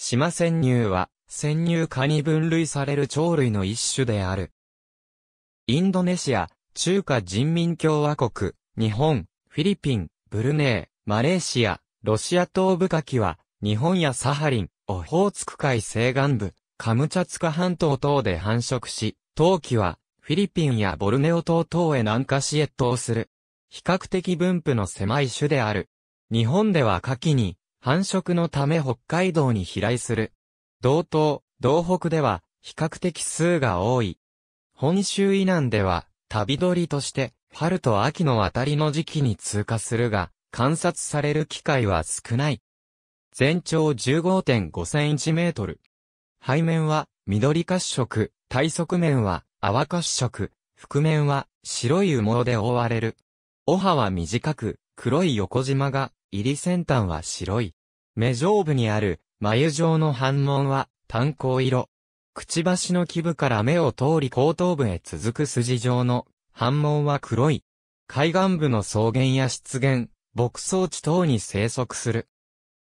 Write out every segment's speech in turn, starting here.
島潜入は、潜入科に分類される鳥類の一種である。インドネシア、中華人民共和国、日本、フィリピン、ブルネー、マレーシア、ロシア東部カキは、日本やサハリン、オホーツク海西岸部、カムチャツカ半島等で繁殖し、冬季は、フィリピンやボルネオ島等へ南下し越冬する。比較的分布の狭い種である。日本ではカキに、繁殖のため北海道に飛来する。道東、道北では比較的数が多い。本州以南では旅鳥として春と秋のあたりの時期に通過するが、観察される機会は少ない。全長15.5センチメートル。背面は緑褐色、体側面は泡褐色、覆面は白い羽毛で覆われる。お葉は短く、黒い横縞が入り先端は白い。目上部にある眉状の反紋は炭鉱色。くちばしの基部から目を通り後頭部へ続く筋状の反紋は黒い。海岸部の草原や湿原、牧草地等に生息する。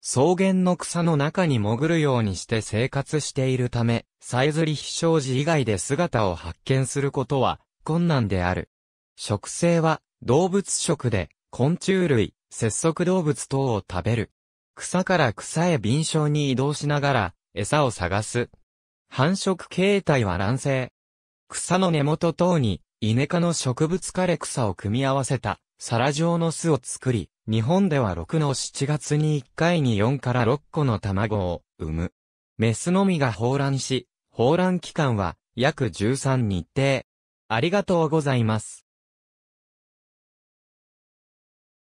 草原の草の中に潜るようにして生活しているため、さえずり飛翔時以外で姿を発見することは困難である。植生は動物食で昆虫類、節足動物等を食べる。草から草へ敏症に移動しながら、餌を探す。繁殖形態は卵生。草の根元等に、イネ科の植物枯れ草を組み合わせた、皿状の巣を作り、日本では6の7月に1回に4から6個の卵を産む。メスのみが放卵し、放卵期間は約13日程。ありがとうございます。